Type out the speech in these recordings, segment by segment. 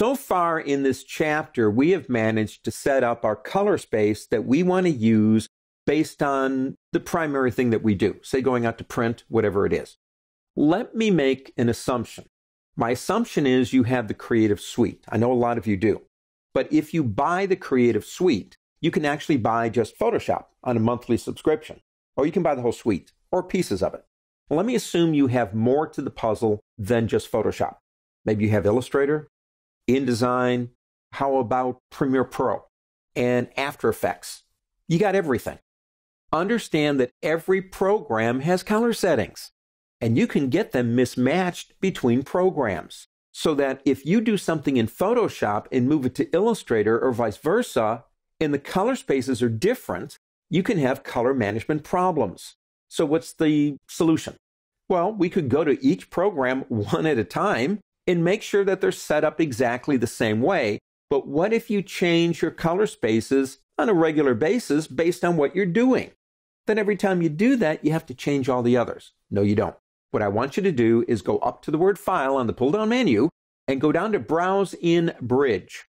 So far in this chapter, we have managed to set up our color space that we want to use based on the primary thing that we do, say going out to print, whatever it is. Let me make an assumption. My assumption is you have the Creative Suite. I know a lot of you do. But if you buy the Creative Suite, you can actually buy just Photoshop on a monthly subscription, or you can buy the whole suite or pieces of it. Let me assume you have more to the puzzle than just Photoshop. Maybe you have Illustrator, InDesign. How about Premiere Pro and After Effects? You got everything. Understand that every program has color settings and you can get them mismatched between programs so that if you do something in Photoshop and move it to Illustrator or vice versa, and the color spaces are different, you can have color management problems. So, what's the solution? Well, we could go to each program one at a time and make sure that they're set up exactly the same way. But what if you change your color spaces on a regular basis based on what you're doing? Then every time you do that, you have to change all the others. No, you don't. What I want you to do is go up to the word file on the pull down menu and go down to browse in bridge.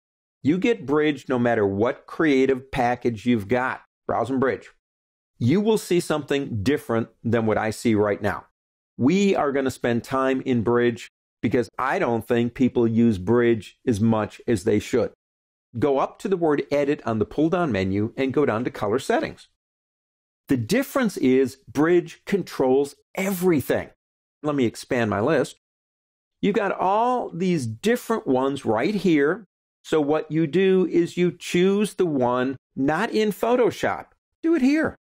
You get bridge no matter what creative package you've got. Browse and bridge. You will see something different than what I see right now. We are going to spend time in bridge because I don't think people use bridge as much as they should. Go up to the word edit on the pull down menu and go down to color settings. The difference is bridge controls everything. Let me expand my list. You've got all these different ones right here. So what you do is you choose the one not in Photoshop. Do it here.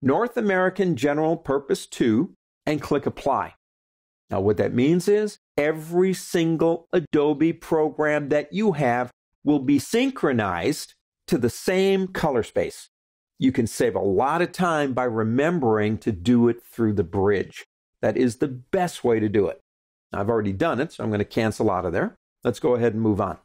North American General Purpose 2 and click Apply. Now, what that means is every single Adobe program that you have will be synchronized to the same color space. You can save a lot of time by remembering to do it through the bridge. That is the best way to do it. I've already done it, so I'm going to cancel out of there. Let's go ahead and move on.